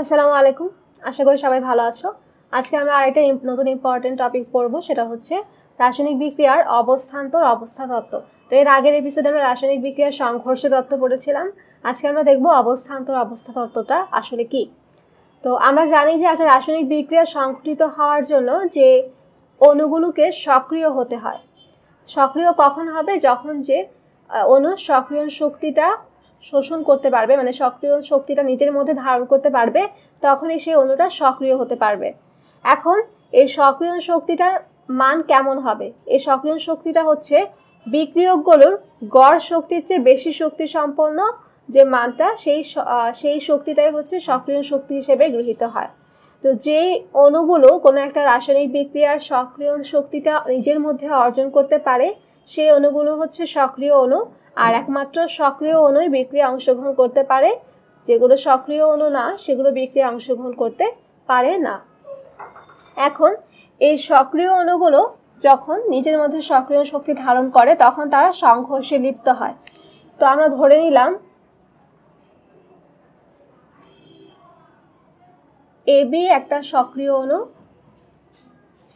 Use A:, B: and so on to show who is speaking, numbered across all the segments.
A: আসসালামু আলাইকুম আশা করি সবাই ভালো আছো আজকে আমরা আরেকটা নতুন ইম্পর্টেন্ট টপিক পড়ব সেটা হচ্ছে রাসায়নিক বিক্রিয়ার অবস্থান্তর অবস্থা তত্ত্ব তো এর আগের এপিসোডে আমরা রাসায়নিক বিক্রিয়ার সংঘর্ষ তত্ত্ব পড়েছিলাম আজকে আমরা দেখব অবস্থান্তর অবস্থা তত্ত্বটা আসলে কি তো আমরা জানি যে একটা রাসায়নিক বিক্রিয়া সংঘটিত হওয়ার জন্য যে অণুগুলোকে সক্রিয় হতে হয় সক্রিয় কখন হবে যখন যে অণু সক্রিয় শক্তিটা শোষণ করতে পারবে মানে সক্রিয় শক্তিটা নিজের মধ্যে ধারণ করতে পারবে তখনই সেই অণুটা সক্রিয় হতে পারবে এখন এই সক্রিয় শক্তিটার মান কেমন হবে এই সক্রিয় শক্তিটা হচ্ছে বিক্রিয়কগুলোর গড় শক্তির চেয়ে বেশি শক্তি সম্পন্ন যে মানটা সেই সেই শক্তিটাই হচ্ছে সক্রিয় শক্তি হিসেবে গৃহীত হয় তো যে অণুগুলো কোনো একটা রাসায়নিক বিক্রিয়ার সক্রিয় শক্তিটা নিজের মধ্যে অর্জন করতে পারে সেই অণুগুলো হচ্ছে সক্রিয় অণু আর একমাত্র সক্রিয় অণুই বিক্রিয়া অংশগ্রহণ করতে পারে যেগুলো সক্রিয় অণু না সেগুলো বিক্রিয়া অংশগ্রহণ করতে পারে না এখন এই সক্রিয় অণুগুলো যখন নিজের মধ্যে সক্রিয় শক্তি ধারণ করে তখন তারা সংঘর্ষে লিপ্ত হয় তো আমরা ধরে নিলাম এবি একটা সক্রিয় অণু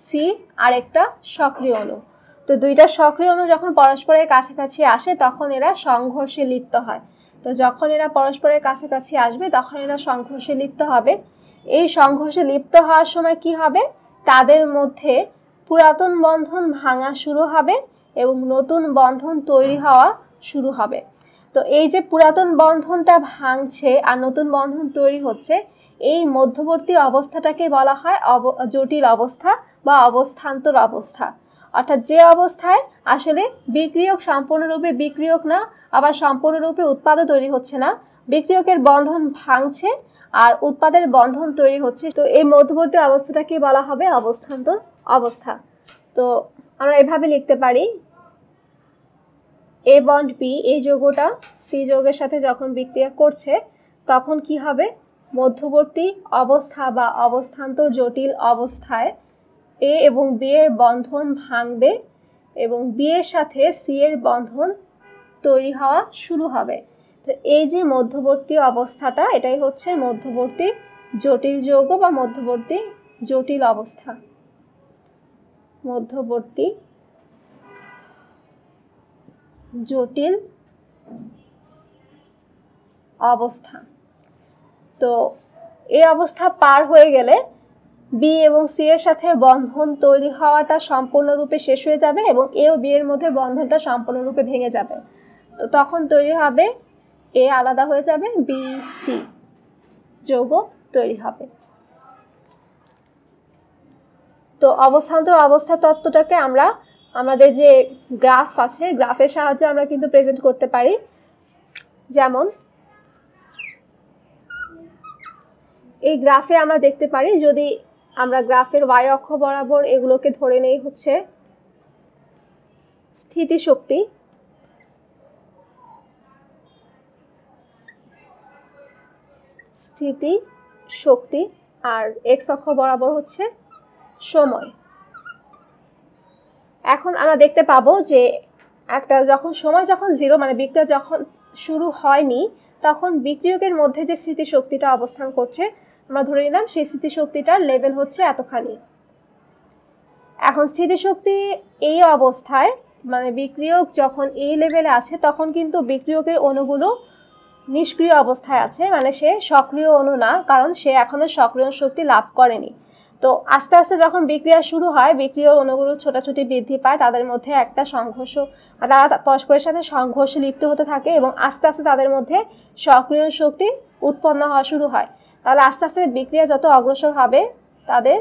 A: সি আর একটা সক্রিয় অণু তো দুইটা সক্রিয় অণু যখন পরস্পরের কাছাকাছি আসে তখন এরা সংঘর্ষে লিপ্ত হয় তো যখন এরা পরস্পরের কাছাকাছি আসবে তখন এরা সংঘর্ষে লিপ্ত হবে এই সংঘর্ষে লিপ্ত হওয়ার সময় কি হবে তাদের মধ্যে পুরাতন বন্ধন ভাঙা শুরু হবে এবং নতুন বন্ধন তৈরি হওয়া শুরু হবে তো এই যে পুরাতন বন্ধনটা ভাঙছে আর নতুন বন্ধন তৈরি হচ্ছে এই মধ্যবর্তী অবস্থাটাকে বলা হয় অব জটিল অবস্থা বা অবস্থান্তর অবস্থা অর্থাৎ যে অবস্থায় আসলে বিক্রিয়ক সম্পূর্ণরূপে বিক্রিয়ক না আবার সম্পূর্ণরূপে উৎপাদও তৈরি হচ্ছে না বিক্রিয়কের বন্ধন ভাঙছে আর উৎপাদের বন্ধন তৈরি হচ্ছে তো এই মধ্যবর্তী অবস্থাটাকে বলা হবে অবস্থান্তর অবস্থা তো আমরা এভাবে লিখতে পারি এ বন্ড বি এই যোগটা সি যোগের সাথে যখন বিক্রিয়া করছে তখন কি হবে মধ্যবর্তী অবস্থা বা অবস্থান্তর জটিল অবস্থায় এ এবং বি এর বন্ধন ভাঙবে এবং বি এর সাথে সি এর বন্ধন তৈরি হওয়া শুরু হবে তো এই যে মধ্যবর্তী অবস্থাটা এটাই হচ্ছে মধ্যবর্তী জটিল যৌগ বা মধ্যবর্তী জটিল অবস্থা মধ্যবর্তী জটিল অবস্থা তো এই অবস্থা পার হয়ে গেলে বি এবং সি এর সাথে বন্ধন তৈরি হওয়াটা সম্পূর্ণরূপে শেষ হয়ে যাবে এবং এ ও বি এর মধ্যে বন্ধনটা সম্পূর্ণরূপে ভেঙে যাবে তো তখন তৈরি হবে এ আলাদা হয়ে যাবে বি সি যৌগ তৈরি হবে তো অবস্থান্তর অবস্থা তত্ত্বটাকে আমরা আমাদের যে গ্রাফ আছে গ্রাফের সাহায্যে আমরা কিন্তু প্রেজেন্ট করতে পারি যেমন এই গ্রাফে আমরা দেখতে পারি যদি আমরা গ্রাফের ওয়াই অক্ষ বরাবর এগুলোকে ধরে নেই হচ্ছে স্থিতিশক্তি স্থিতি শক্তি আর এক্স অক্ষ বরাবর হচ্ছে সময় এখন আমরা দেখতে পাবো যে একটা যখন সময় যখন জিরো মানে বিক্রিয়া যখন শুরু হয়নি তখন বিক্রিয়কের মধ্যে যে স্থিতিশক্তিটা অবস্থান করছে আমরা ধরে নিলাম সেই স্মৃতিশক্তিটার লেভেল হচ্ছে এতখানি এখন স্মৃতিশক্তি এই অবস্থায় মানে বিক্রিয়ক যখন এই লেভেলে আছে তখন কিন্তু বিক্রিয়কের অণুগুলো নিষ্ক্রিয় অবস্থায় আছে মানে সে সক্রিয় অণু না কারণ সে এখনও সক্রিয় শক্তি লাভ করেনি তো আস্তে আস্তে যখন বিক্রিয়া শুরু হয় বিক্রিয় অণুগুলো ছোটাছুটি বৃদ্ধি পায় তাদের মধ্যে একটা সংঘর্ষ তারা পরস্পরের সাথে সংঘর্ষে লিপ্ত হতে থাকে এবং আস্তে আস্তে তাদের মধ্যে সক্রিয় শক্তি উৎপন্ন হওয়া শুরু হয় তাহলে আস্তে আস্তে বিক্রিয়া যত অগ্রসর হবে তাদের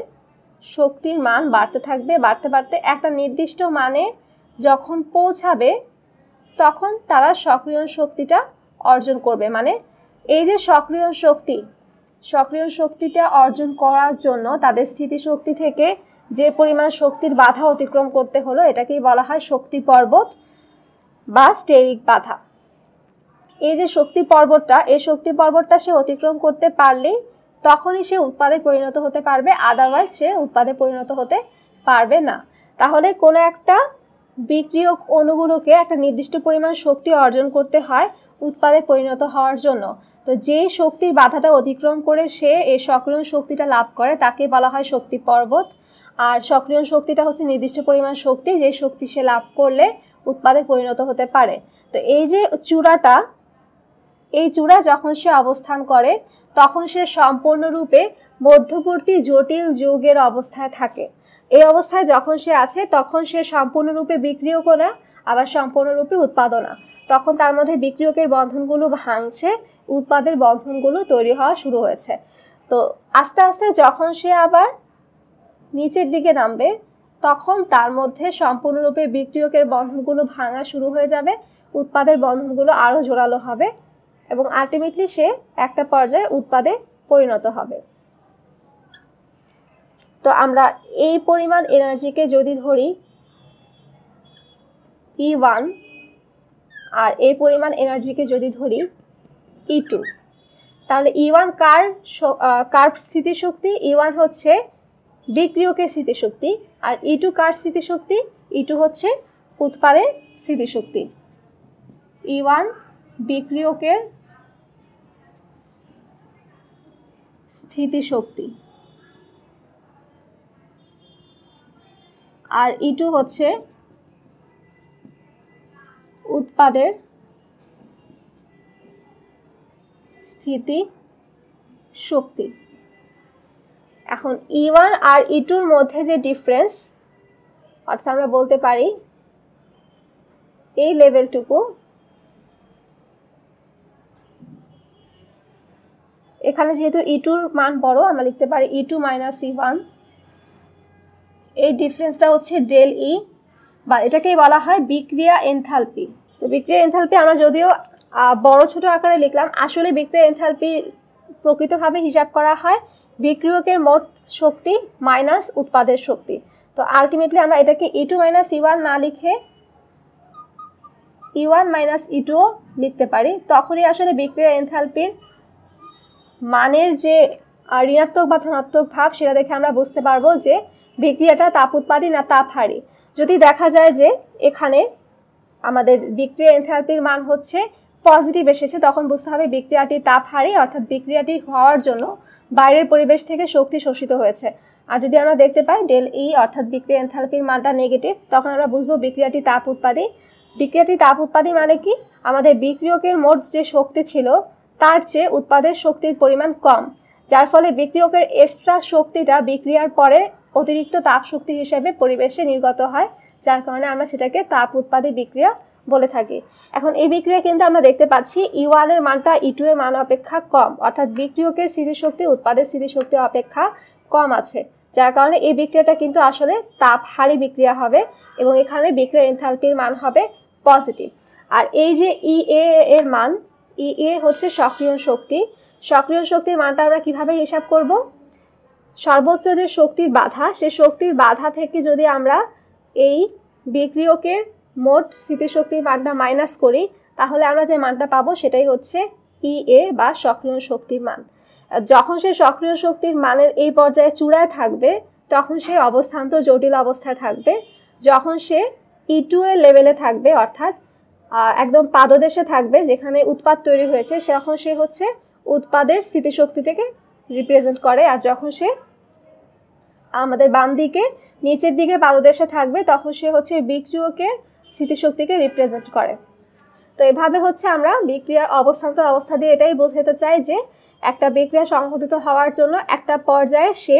A: শক্তির মান বাড়তে থাকবে বাড়তে বাড়তে একটা নির্দিষ্ট মানে যখন পৌঁছাবে তখন তারা সক্রিয় শক্তিটা অর্জন করবে মানে এই যে সক্রিয় শক্তি সক্রিয় শক্তিটা অর্জন করার জন্য তাদের স্থিতিশক্তি থেকে যে পরিমাণ শক্তির বাধা অতিক্রম করতে হলো এটাকেই বলা হয় শক্তি পর্বত বা স্টেরিক বাধা এই যে শক্তি পর্বতটা এই শক্তি পর্বতটা সে অতিক্রম করতে পারলেই তখনই সে উৎপাদে পরিণত হতে পারবে আদারওয়াইজ সে উৎপাদে পরিণত হতে পারবে না তাহলে কোনো একটা বিক্রিয়ক অণুগুলোকে একটা নির্দিষ্ট পরিমাণ শক্তি অর্জন করতে হয় উৎপাদে পরিণত হওয়ার জন্য তো যে শক্তির বাধাটা অতিক্রম করে সে এই সক্রিয় শক্তিটা লাভ করে তাকে বলা হয় শক্তি পর্বত আর সক্রিয় শক্তিটা হচ্ছে নির্দিষ্ট পরিমাণ শক্তি যে শক্তি সে লাভ করলে উৎপাদে পরিণত হতে পারে তো এই যে চূড়াটা এই চূড়া যখন সে অবস্থান করে তখন সে সম্পূর্ণরূপে মধ্যবর্তী জটিল যুগের অবস্থায় থাকে এই অবস্থায় যখন সে আছে তখন সে সম্পূর্ণরূপে বিক্রিয় করা আবার সম্পূর্ণরূপে উৎপাদনা তখন তার মধ্যে বিক্রিয়কের বন্ধনগুলো ভাঙছে উৎপাদের বন্ধনগুলো তৈরি হওয়া শুরু হয়েছে তো আস্তে আস্তে যখন সে আবার নিচের দিকে নামবে তখন তার মধ্যে সম্পূর্ণরূপে বিক্রিয়কের বন্ধনগুলো ভাঙা শুরু হয়ে যাবে উৎপাদের বন্ধনগুলো আরও জোরালো হবে এবং আলটিমেটলি সে একটা পর্যায়ে উৎপাদে পরিণত হবে তো আমরা এই পরিমাণ এনার্জিকে যদি ধরি ই e ওয়ান আর এই পরিমাণ এনার্জিকে যদি ধরি ই e টু তাহলে ই e ওয়ান কার কার স্থিতিশক্তি ই ওয়ান হচ্ছে বিক্রিয়কের স্থিতিশক্তি আর ই টু কার স্থিতিশক্তি ই টু হচ্ছে উৎপাদের স্থিতিশক্তি ই ওয়ান বিক্রিয়কের স্থিতিশক্তি আর ইটু হচ্ছে উৎপাদের স্থিতি শক্তি এখন ই e ওয়ান আর ই e টুর মধ্যে যে ডিফারেন্স অর্থাৎ আমরা বলতে পারি এই লেভেলটুকু এখানে যেহেতু ই e টুর মান বড় আমরা লিখতে পারি E two minus E one এই ডিফারেন্সটা হচ্ছে ডেল ই e, বা এটাকেই বলা হয় বিক্রিয়া এনথালপি তো বিক্রিয়া এনথালপি আমরা যদিও বড় ছোট আকারে লিখলাম আসলে বিক্রিয়া এনথালপি প্রকৃতভাবে হিসাব করা হয় বিক্রিয়কের মোট শক্তি মাইনাস উৎপাদের শক্তি তো আলটিমেটলি আমরা এটাকে E two minus E one না লিখে ই ওয়ান মাইনাস ই টুও লিখতে পারি তখনই আসলে বিক্রিয়া এনথালপির মানের যে ঋণাত্মক বা ধনাত্মক ভাব সেটা দেখে আমরা বুঝতে পারবো যে বিক্রিয়াটা তাপ উৎপাদী না তাপহারী যদি দেখা যায় যে এখানে আমাদের বিক্রিয়া এনথেরাপির মান হচ্ছে পজিটিভ এসেছে তখন বুঝতে হবে বিক্রিয়াটি হারি অর্থাৎ বিক্রিয়াটি হওয়ার জন্য বাইরের পরিবেশ থেকে শক্তি শোষিত হয়েছে আর যদি আমরা দেখতে পাই ডেল ই অর্থাৎ বিক্রিয়া এনথেরাপির মানটা নেগেটিভ তখন আমরা বুঝবো বিক্রিয়াটি তাপ উৎপাদী বিক্রিয়াটি তাপ উৎপাদী মানে কি আমাদের বিক্রিয়কের মোট যে শক্তি ছিল তার চেয়ে উৎপাদের শক্তির পরিমাণ কম যার ফলে বিক্রিয়কের এক্সট্রা শক্তিটা বিক্রিয়ার পরে অতিরিক্ত তাপ শক্তি হিসেবে পরিবেশে নির্গত হয় যার কারণে আমরা সেটাকে তাপ উৎপাদী বিক্রিয়া বলে থাকি এখন এই বিক্রিয়া কিন্তু আমরা দেখতে পাচ্ছি ই e ওয়ানের মানটা ই e টু এর মান অপেক্ষা কম অর্থাৎ বিক্রিয়কের স্থিতিশক্তি উৎপাদের স্থিতিশক্তি অপেক্ষা কম আছে যার কারণে এই বিক্রিয়াটা কিন্তু আসলে তাপ হারি বিক্রিয়া হবে এবং এখানে বিক্রিয়া এনথালপির মান হবে পজিটিভ আর এই যে ই e এর মান ই এ হচ্ছে সক্রিয় শক্তি সক্রিয় শক্তির মানটা আমরা কিভাবে হিসাব করব সর্বোচ্চ যে শক্তির বাধা সে শক্তির বাধা থেকে যদি আমরা এই বিক্রিয়কের মোট স্থিতিশক্তির মানটা মাইনাস করি তাহলে আমরা যে মানটা পাবো সেটাই হচ্ছে ই e এ বা সক্রিয় শক্তির মান যখন সে সক্রিয় শক্তির মানের এই পর্যায়ে চূড়ায় থাকবে তখন সে অবস্থান্তর জটিল অবস্থায় থাকবে যখন সে ই e টু এর লেভেলে থাকবে অর্থাৎ একদম পাদদেশে থাকবে যেখানে উৎপাদ তৈরি হয়েছে সেখন সে হচ্ছে উৎপাদের স্মৃতিশক্তিটাকে রিপ্রেজেন্ট করে আর যখন সে আমাদের বাম দিকে নিচের দিকে পাদদেশে থাকবে তখন সে হচ্ছে বিক্রিয়কে স্মৃতিশক্তিকে রিপ্রেজেন্ট করে তো এভাবে হচ্ছে আমরা বিক্রিয়ার অবস্থান্ত অবস্থা দিয়ে এটাই বোঝাতে চাই যে একটা বিক্রিয়া সংঘটিত হওয়ার জন্য একটা পর্যায়ে সে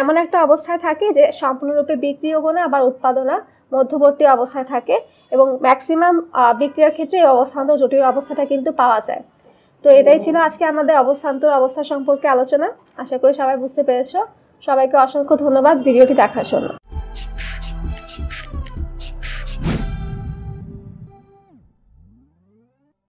A: এমন একটা অবস্থায় থাকে যে সম্পূর্ণরূপে বিক্রিয়ও না আবার উৎপাদনা মধ্যবর্তী অবস্থায় থাকে এবং ম্যাক্সিমাম বিক্রিয়ার ক্ষেত্রে এই অবস্থান্তর জটিল অবস্থাটা কিন্তু পাওয়া যায় তো এটাই ছিল আজকে আমাদের অবস্থান্তর অবস্থা সম্পর্কে আলোচনা আশা করি সবাই বুঝতে পেরেছ সবাইকে অসংখ্য ধন্যবাদ ভিডিওটি দেখার জন্য